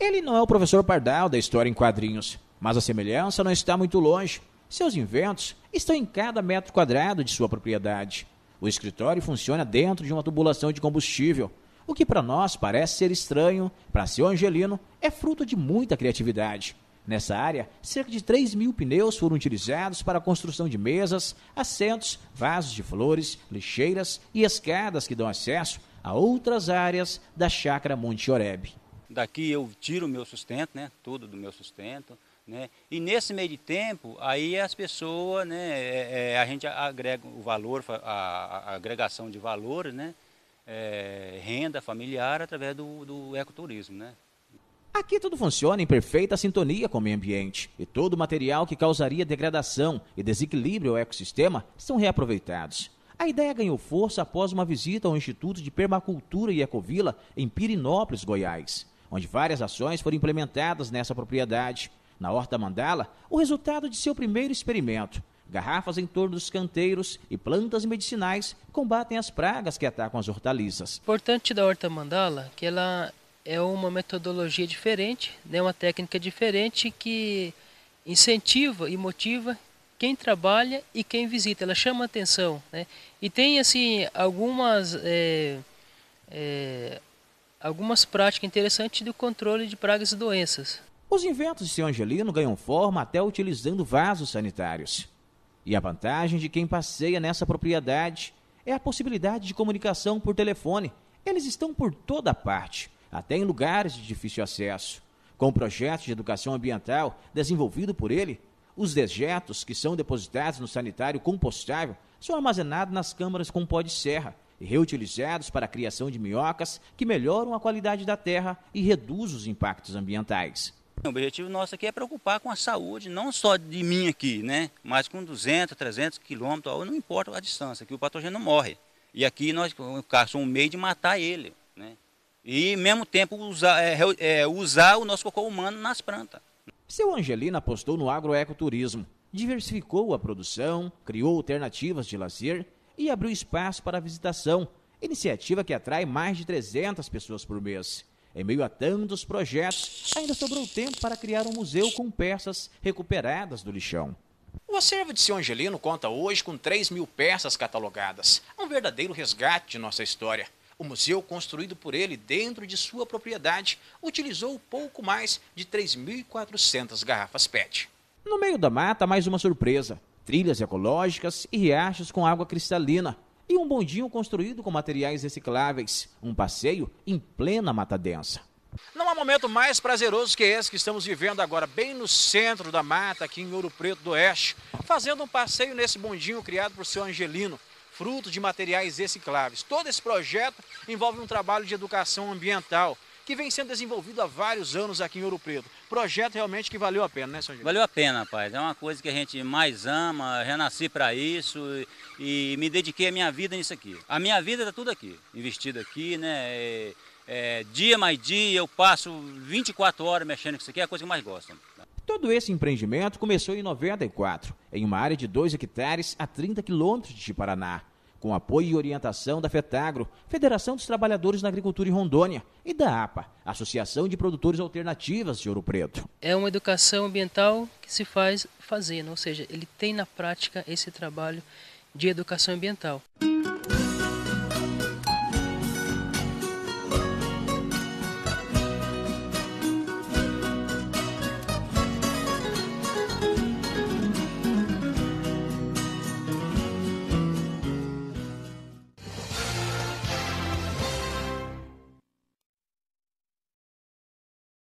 Ele não é o professor Pardal da história em quadrinhos, mas a semelhança não está muito longe. Seus inventos estão em cada metro quadrado de sua propriedade. O escritório funciona dentro de uma tubulação de combustível. O que para nós parece ser estranho, para seu Angelino, é fruto de muita criatividade. Nessa área, cerca de 3 mil pneus foram utilizados para a construção de mesas, assentos, vasos de flores, lixeiras e escadas que dão acesso a outras áreas da chácara Monte Oreb daqui eu tiro o meu sustento, né? Tudo do meu sustento, né? E nesse meio de tempo, aí as pessoas, né? É, é, a gente agrega o valor, a, a agregação de valor, né? É, renda familiar através do, do ecoturismo, né? Aqui tudo funciona em perfeita sintonia com o meio ambiente e todo o material que causaria degradação e desequilíbrio ao ecossistema são reaproveitados. A ideia ganhou força após uma visita ao Instituto de Permacultura e Ecovila em Pirinópolis, Goiás onde várias ações foram implementadas nessa propriedade. Na Horta Mandala, o resultado de seu primeiro experimento. Garrafas em torno dos canteiros e plantas medicinais combatem as pragas que atacam as hortaliças. O importante da Horta Mandala é que ela é uma metodologia diferente, né, uma técnica diferente que incentiva e motiva quem trabalha e quem visita. Ela chama atenção, né? E tem assim algumas é, é, algumas práticas interessantes do controle de pragas e doenças. Os inventos de seu Angelino ganham forma até utilizando vasos sanitários. E a vantagem de quem passeia nessa propriedade é a possibilidade de comunicação por telefone. Eles estão por toda parte, até em lugares de difícil acesso. Com o projeto de educação ambiental desenvolvido por ele, os dejetos que são depositados no sanitário compostável são armazenados nas câmaras com pó de serra, reutilizados para a criação de minhocas que melhoram a qualidade da terra e reduzem os impactos ambientais. O objetivo nosso aqui é preocupar com a saúde, não só de mim aqui, né? mas com 200, 300 quilômetros, não importa a distância, que o patogênio morre. E aqui nós caçamos um meio de matar ele. Né? E, ao mesmo tempo, usar, é, é, usar o nosso cocô humano nas plantas. Seu Angelina apostou no agroecoturismo, diversificou a produção, criou alternativas de lazer e abriu espaço para a visitação, iniciativa que atrai mais de 300 pessoas por mês. Em meio a tantos projetos, ainda sobrou tempo para criar um museu com peças recuperadas do lixão. O acervo de Seu Angelino conta hoje com 3 mil peças catalogadas, um verdadeiro resgate de nossa história. O museu, construído por ele dentro de sua propriedade, utilizou pouco mais de 3.400 garrafas PET. No meio da mata, mais uma surpresa trilhas ecológicas e riachos com água cristalina. E um bondinho construído com materiais recicláveis. Um passeio em plena mata densa. Não há momento mais prazeroso que esse que estamos vivendo agora, bem no centro da mata, aqui em Ouro Preto do Oeste, fazendo um passeio nesse bondinho criado por seu Angelino, fruto de materiais recicláveis. Todo esse projeto envolve um trabalho de educação ambiental, que vem sendo desenvolvido há vários anos aqui em Ouro Preto. Projeto realmente que valeu a pena, né, São Valeu a pena, rapaz. É uma coisa que a gente mais ama, renasci para isso e, e, me dediquei a minha vida nisso aqui. A minha vida está tudo aqui, investido aqui, né? É, é, dia mais dia, eu passo 24 horas mexendo com isso aqui, é a coisa que eu mais gosto. Todo esse empreendimento começou em 94, em uma área de 2 hectares a 30 quilômetros de Paraná com apoio e orientação da FETAGRO, Federação dos Trabalhadores na Agricultura em Rondônia, e da APA, Associação de Produtores Alternativas de Ouro Preto. É uma educação ambiental que se faz fazendo, ou seja, ele tem na prática esse trabalho de educação ambiental.